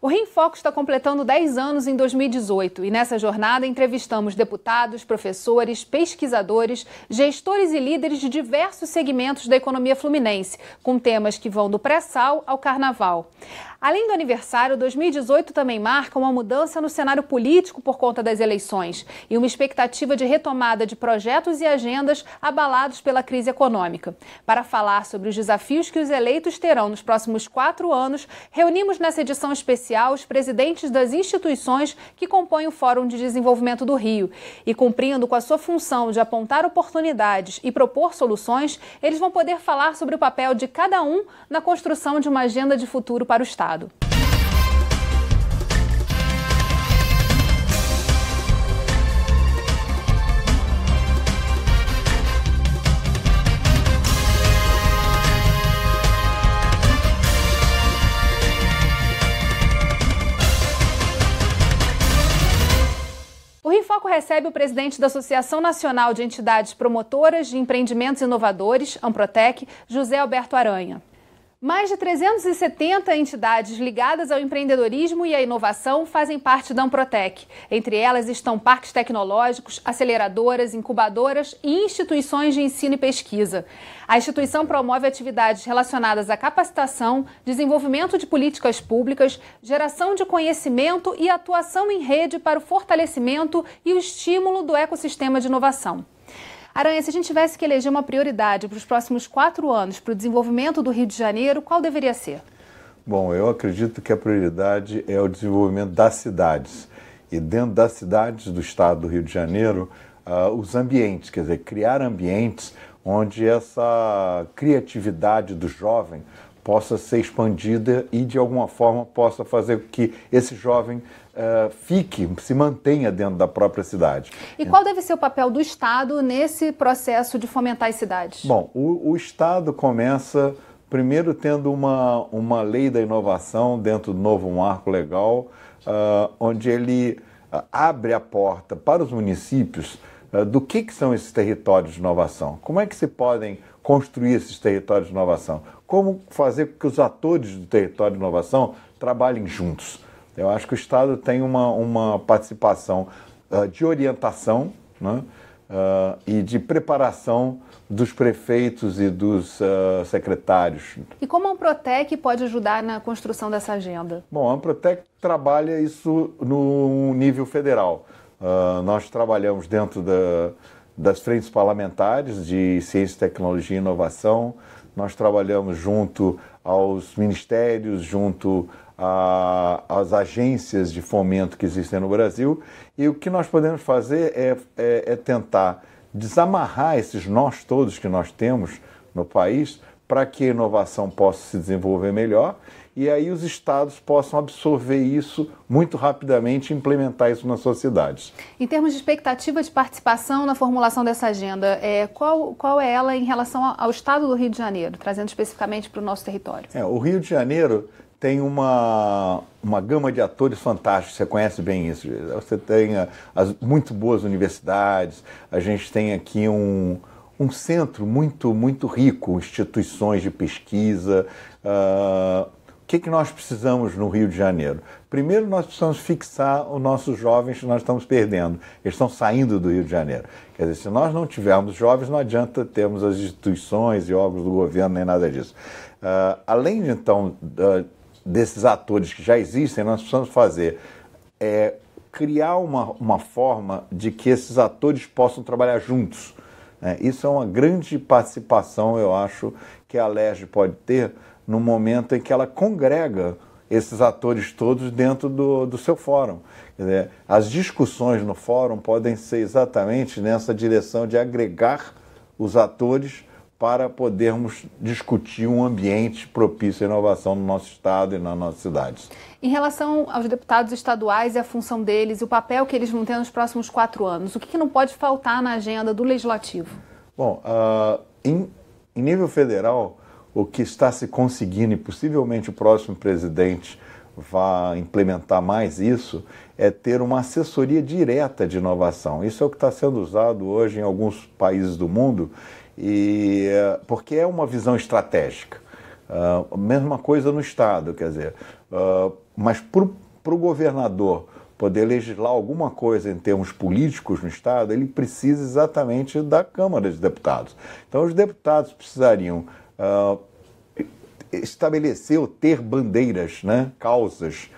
O Reinfoco está completando 10 anos em 2018 e nessa jornada entrevistamos deputados, professores, pesquisadores, gestores e líderes de diversos segmentos da economia fluminense, com temas que vão do pré-sal ao carnaval. Além do aniversário, 2018 também marca uma mudança no cenário político por conta das eleições e uma expectativa de retomada de projetos e agendas abalados pela crise econômica. Para falar sobre os desafios que os eleitos terão nos próximos quatro anos, reunimos nessa edição especial os presidentes das instituições que compõem o Fórum de Desenvolvimento do Rio. E cumprindo com a sua função de apontar oportunidades e propor soluções, eles vão poder falar sobre o papel de cada um na construção de uma agenda de futuro para o Estado. Estado. O Rifoco recebe o presidente da Associação Nacional de Entidades Promotoras de Empreendimentos Inovadores, Amprotec, José Alberto Aranha. Mais de 370 entidades ligadas ao empreendedorismo e à inovação fazem parte da Amprotec. Entre elas estão parques tecnológicos, aceleradoras, incubadoras e instituições de ensino e pesquisa. A instituição promove atividades relacionadas à capacitação, desenvolvimento de políticas públicas, geração de conhecimento e atuação em rede para o fortalecimento e o estímulo do ecossistema de inovação. Aranha, se a gente tivesse que eleger uma prioridade para os próximos quatro anos para o desenvolvimento do Rio de Janeiro, qual deveria ser? Bom, eu acredito que a prioridade é o desenvolvimento das cidades. E dentro das cidades do estado do Rio de Janeiro, uh, os ambientes, quer dizer, criar ambientes onde essa criatividade do jovem possa ser expandida e de alguma forma possa fazer com que esse jovem uh, fique, se mantenha dentro da própria cidade. E qual deve ser o papel do Estado nesse processo de fomentar as cidades? Bom, o, o Estado começa primeiro tendo uma, uma lei da inovação dentro do novo marco legal, uh, onde ele ah, abre a porta para os municípios uh, do que, que são esses territórios de inovação, como é que se podem construir esses territórios de inovação, como fazer com que os atores do território de inovação trabalhem juntos. Eu acho que o Estado tem uma, uma participação uh, de orientação né? uh, e de preparação dos prefeitos e dos uh, secretários. E como a Amprotec pode ajudar na construção dessa agenda? Bom, a Amprotec trabalha isso no nível federal. nós trabalhamos dentro da, das frentes parlamentares de ciência, tecnologia e inovação. Nós trabalhamos junto aos ministérios, junto a, as agências de fomento que existem no Brasil. E o que nós podemos fazer é, é, é tentar desamarrar esses nós todos que nós temos no país para que a inovação possa se desenvolver melhor e aí os estados possam absorver isso muito rapidamente e implementar isso nas sociedades. Em termos de expectativa de participação na formulação dessa agenda, é, qual, qual é ela em relação ao estado do Rio de Janeiro, trazendo especificamente para o nosso território? É, o Rio de Janeiro tem uma, uma gama de atores fantásticos, você conhece bem isso. Você tem as muito boas universidades, a gente tem aqui um, um centro muito, muito rico, instituições de pesquisa. Uh, o que, que nós precisamos no Rio de Janeiro? Primeiro, nós precisamos fixar os nossos jovens que nós estamos perdendo. Eles estão saindo do Rio de Janeiro. Quer dizer, se nós não tivermos jovens, não adianta termos as instituições e órgãos do governo nem nada disso. Uh, além, então, uh, desses atores que já existem, nós precisamos fazer é criar uma, uma forma de que esses atores possam trabalhar juntos. Né? Isso é uma grande participação, eu acho, que a LERJ pode ter no momento em que ela congrega esses atores todos dentro do, do seu fórum. Dizer, as discussões no fórum podem ser exatamente nessa direção de agregar os atores para podermos discutir um ambiente propício à inovação no nosso estado e nas nossas cidades. Em relação aos deputados estaduais e a função deles e o papel que eles vão ter nos próximos quatro anos, o que, não pode faltar na agenda do legislativo? Bom, uh, em, em nível federal, o que está se conseguindo e possivelmente o próximo presidente vá implementar mais isso é ter uma assessoria direta de inovação. Isso é o que está sendo usado hoje em alguns países do mundo e, eh, porque é uma visão estratégica. a ah, mesma coisa no Estado, quer dizer, ah, mas para o governador poder legislar alguma coisa em termos políticos no Estado, ele precisa exatamente da Câmara de Deputados. Então, os deputados precisariam ah, estabelecer ou ter bandeiras, né, causas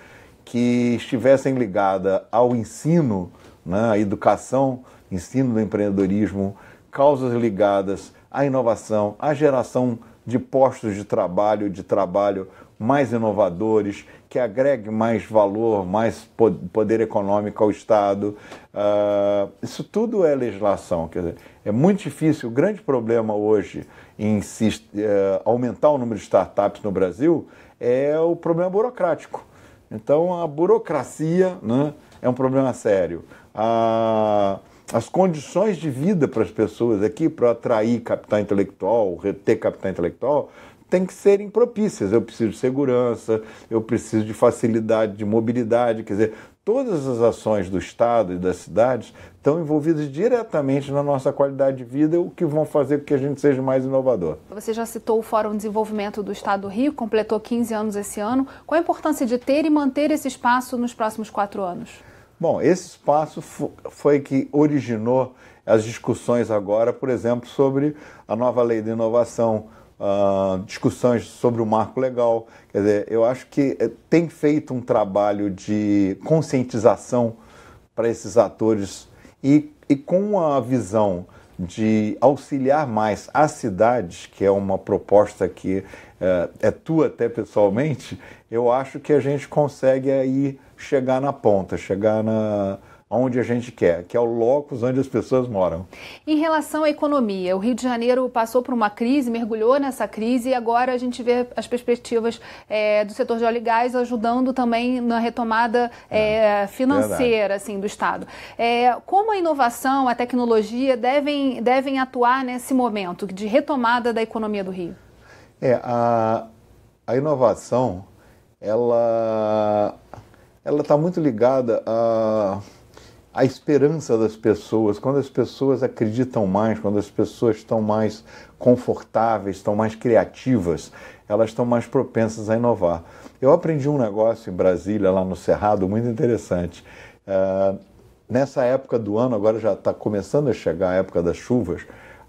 que estivessem ligadas ao ensino, né, à educação, ensino do empreendedorismo, causas ligadas à inovação, à geração de postos de trabalho, de trabalho mais inovadores, que agregue mais valor, mais poder econômico ao Estado. Uh, isso tudo é legislação. Quer dizer, é muito difícil. O grande problema hoje em se, uh, aumentar o número de startups no Brasil é o problema burocrático. Então, a burocracia né, é um problema sério. A ah, as condições de vida para as pessoas aqui, para atrair capital intelectual, reter capital intelectual, tem que serem propícias. Eu preciso de segurança, eu preciso de facilidade de mobilidade, quer dizer, todas as ações do Estado e das cidades estão envolvidas diretamente na nossa qualidade de vida, o que vão fazer com que a gente seja mais inovador. Você já citou o Fórum de Desenvolvimento do Estado do Rio, completou 15 anos esse ano. Qual a importância de ter e manter esse espaço nos próximos quatro anos? Bom, esse espaço foi que originou as discussões agora, por exemplo, sobre a nova lei de inovação, uh, discussões sobre o marco legal. Quer dizer, eu acho que eh, tem feito um trabalho de conscientização para esses atores e, e com a visão de auxiliar mais as cidades, que é uma proposta que eh, é, tua até pessoalmente, eu acho que a gente consegue aí chegar na ponta, chegar na, onde a gente quer, que é o locus onde as pessoas moram. Em relação à economia, o Rio de Janeiro passou por uma crise, mergulhou nessa crise e agora a gente vê as perspectivas é, do setor de óleo e gás ajudando também na retomada é, é, financeira assim, do Estado. É, como a inovação, a tecnologia devem, devem atuar nesse momento de retomada da economia do Rio? É, a, a inovação, ela está muito ligada a a esperança das pessoas, quando as pessoas acreditam mais, quando as pessoas estão mais confortáveis, estão mais criativas, elas estão mais propensas a inovar. Eu aprendi um negócio em Brasília, lá no Cerrado, muito interessante. Uh, nessa época do ano, agora já está começando a chegar a época das chuvas,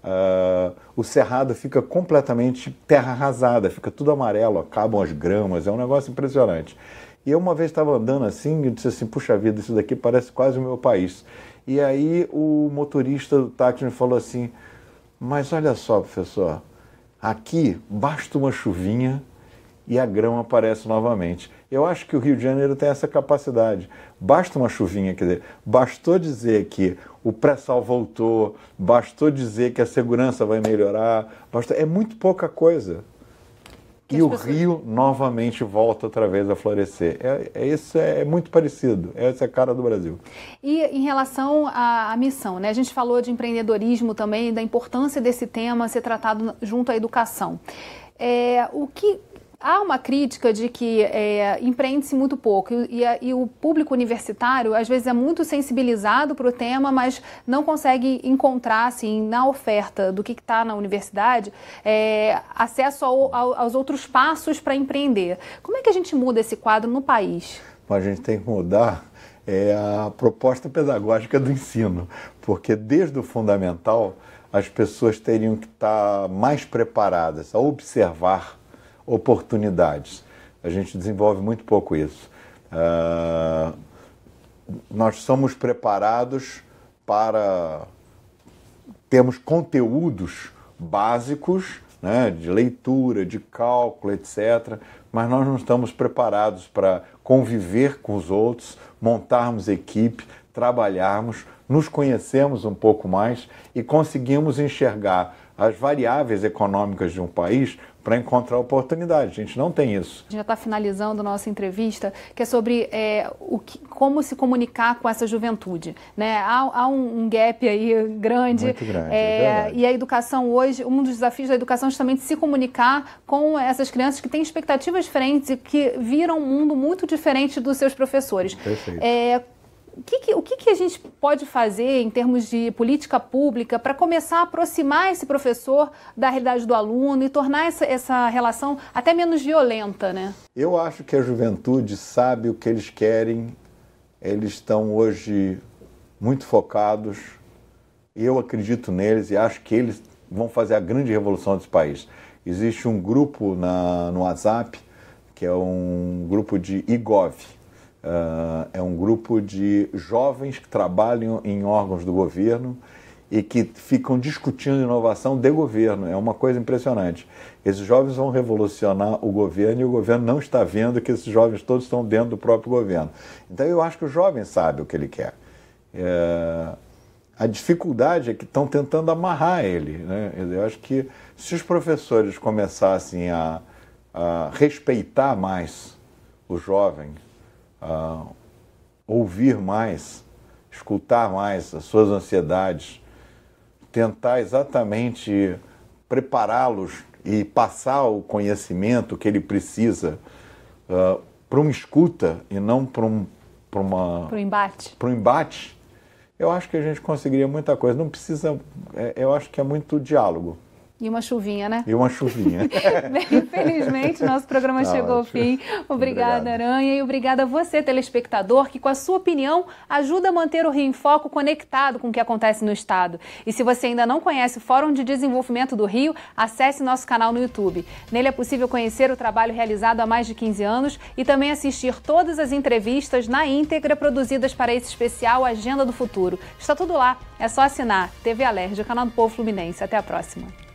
uh, o cerrado fica completamente terra arrasada, fica tudo amarelo, acabam as gramas, é um negócio impressionante. E eu uma vez estava andando assim e disse assim: puxa vida, isso daqui parece quase o meu país. E aí o motorista do táxi me falou assim: mas olha só, professor, aqui basta uma chuvinha e a grama aparece novamente. Eu acho que o Rio de Janeiro tem essa capacidade. Basta uma chuvinha, quer dizer, bastou dizer que o pré-sal voltou, bastou dizer que a segurança vai melhorar, bastou, é muito pouca coisa e o rio novamente volta outra vez a florescer. É, é isso é, é, muito parecido, essa é a cara do Brasil. E em relação à, à, missão, né? a gente falou de empreendedorismo também, da importância desse tema ser tratado junto à educação. É, o que Há uma crítica de que é, empreende-se muito pouco e, e, e, o público universitário às vezes é muito sensibilizado para o tema, mas não consegue encontrar assim, na oferta do que está na universidade é, acesso ao, ao, aos outros passos para empreender. Como é que a gente muda esse quadro no país? a gente tem que mudar é, a proposta pedagógica do ensino, porque desde o fundamental as pessoas teriam que estar tá mais preparadas a observar oportunidades. A gente desenvolve muito pouco isso. Uh, nós somos preparados para termos conteúdos básicos né, de leitura, de cálculo, etc. Mas nós não estamos preparados para conviver com os outros, montarmos equipe, trabalharmos, nos conhecemos um pouco mais e conseguimos enxergar as variáveis econômicas de um país para encontrar oportunidade. A gente não tem isso. A Já está finalizando nossa entrevista, que é sobre é, o que, como se comunicar com essa juventude. Né? Há, há um, um, gap aí grande. Muito grande. É, é e a educação hoje, um dos desafios da educação é justamente se comunicar com essas crianças que têm expectativas diferentes e que viram um mundo muito diferente dos seus professores. Perfeito. É, o que, que, o que, que a gente pode fazer em termos de política pública para começar a aproximar esse professor da realidade do aluno e tornar essa, essa relação até menos violenta, né? Eu acho que a juventude sabe o que eles querem, eles estão hoje muito focados, eu acredito neles e acho que eles vão fazer a grande revolução desse país. Existe um grupo na, no WhatsApp, que é um grupo de IGOV, ah, é um grupo de jovens que trabalham em órgãos do governo e que ficam discutindo inovação de governo. É uma coisa impressionante. Esses jovens vão revolucionar o governo e o governo não está vendo que esses jovens todos estão dentro do próprio governo. Então eu acho que o jovem sabe o que ele quer. É... A dificuldade é que estão tentando amarrar ele. Né? Eu acho que se os professores começassem a, a respeitar mais o jovem, ah, ouvir mais, escutar mais as suas ansiedades, tentar exatamente prepará-los e passar o conhecimento que ele precisa ah, para uma escuta e não para um para uma para um embate. Para um embate, eu acho que a gente conseguiria muita coisa. Não precisa, é, eu acho que é muito diálogo. E uma chuvinha, né? E uma chuvinha. infelizmente, nosso programa tá chegou ótimo. ao fim. Obrigada, Aranha, e obrigada a você, telespectador, que com a sua opinião ajuda a manter o Rio em Foco conectado com o que acontece no Estado. E se você ainda não conhece o Fórum de Desenvolvimento do Rio, acesse nosso canal no YouTube. Nele é possível conhecer o trabalho realizado há mais de 15 anos e também assistir todas as entrevistas na íntegra produzidas para esse especial Agenda do Futuro. Está tudo lá, é só assinar. TV Alerj, o canal do Povo Fluminense. Até a próxima.